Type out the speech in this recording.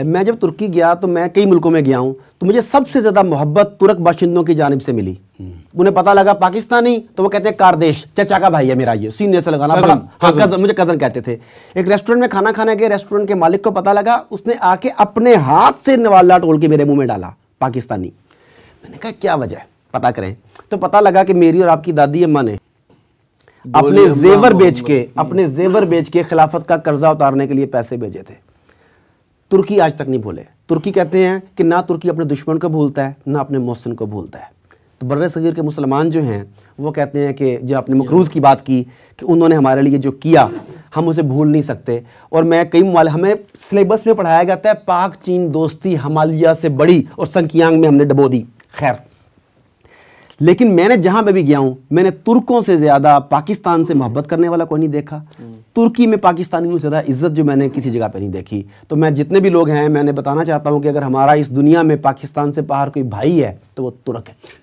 मैं जब तुर्की गया तो मैं कई मुल्कों में गया हूँ तो मुझे सबसे ज़्यादा मोहब्बत तुर्क बाशिंदों की जानब से मिली हम्म। उन्हें पता लगा पाकिस्तानी तो वो कहते हैं कारदेश चचा का भाई है मेरा ये सीनियर से लगाना कजन, हाँ, कजन, मुझे कज़न कहते थे एक रेस्टोरेंट में खाना खाने गए रेस्टोरेंट के मालिक को पता लगा उसने आके अपने हाथ से नवाला टोल के मेरे मुंह में डाला पाकिस्तानी मैंने कहा क्या वजह पता करें तो पता लगा कि मेरी और आपकी दादी अम्मा ने अपने जेवर बेच के अपने जेवर बेच के खिलाफत का कर्जा उतारने के लिए पैसे भेजे थे तुर्की आज तक नहीं भूले तुर्की कहते हैं कि ना तुर्की अपने दुश्मन को भूलता है ना अपने मोहसिन को भूलता है तो बर सगीर के मुसलमान जो हैं वो कहते हैं कि जो आपने मकरूज़ की बात की कि उन्होंने हमारे लिए जो किया हम उसे भूल नहीं सकते और मैं कई ममाल हमें सिलेबस में पढ़ाया जाता है पाक चीन दोस्ती हमालिया से बड़ी और संकियांग में हमने डबो दी खैर लेकिन मैंने जहां पर भी गया हूं मैंने तुर्कों से ज़्यादा पाकिस्तान से मोहब्बत करने वाला कोई नहीं देखा तुर्की में पाकिस्तानियों से ज़्यादा इज्जत जो मैंने किसी जगह पर नहीं देखी तो मैं जितने भी लोग हैं मैंने बताना चाहता हूं कि अगर हमारा इस दुनिया में पाकिस्तान से बाहर कोई भाई है तो वो तुर्क है